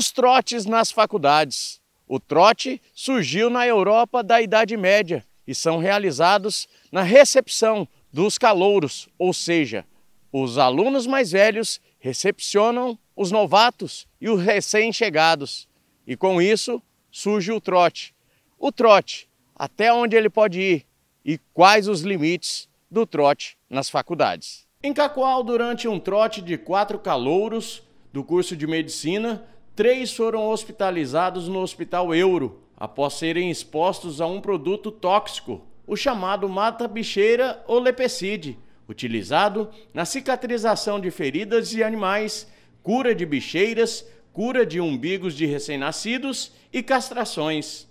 os trotes nas faculdades. O trote surgiu na Europa da Idade Média e são realizados na recepção dos calouros, ou seja, os alunos mais velhos recepcionam os novatos e os recém-chegados. E com isso surge o trote. O trote, até onde ele pode ir e quais os limites do trote nas faculdades. Em Cacoal, durante um trote de quatro calouros do curso de medicina, Três foram hospitalizados no Hospital Euro após serem expostos a um produto tóxico, o chamado mata-bicheira ou lepecide, utilizado na cicatrização de feridas de animais, cura de bicheiras, cura de umbigos de recém-nascidos e castrações.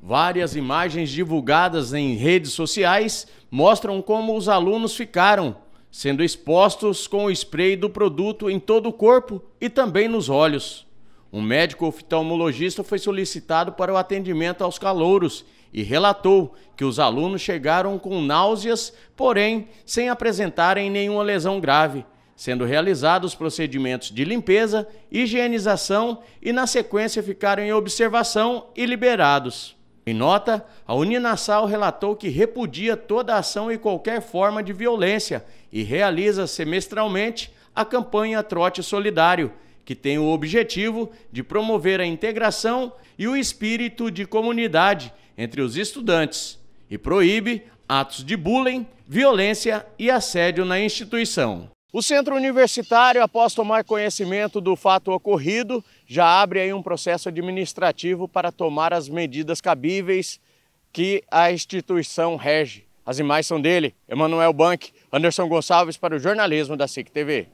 Várias imagens divulgadas em redes sociais mostram como os alunos ficaram, sendo expostos com o spray do produto em todo o corpo e também nos olhos. Um médico oftalmologista foi solicitado para o atendimento aos calouros e relatou que os alunos chegaram com náuseas, porém sem apresentarem nenhuma lesão grave, sendo realizados procedimentos de limpeza, higienização e, na sequência, ficaram em observação e liberados. Em nota, a Uninassal relatou que repudia toda ação e qualquer forma de violência e realiza semestralmente a campanha Trote Solidário que tem o objetivo de promover a integração e o espírito de comunidade entre os estudantes e proíbe atos de bullying, violência e assédio na instituição. O centro universitário, após tomar conhecimento do fato ocorrido, já abre aí um processo administrativo para tomar as medidas cabíveis que a instituição rege. As imagens são dele, Emanuel Bank, Anderson Gonçalves para o jornalismo da SIC TV.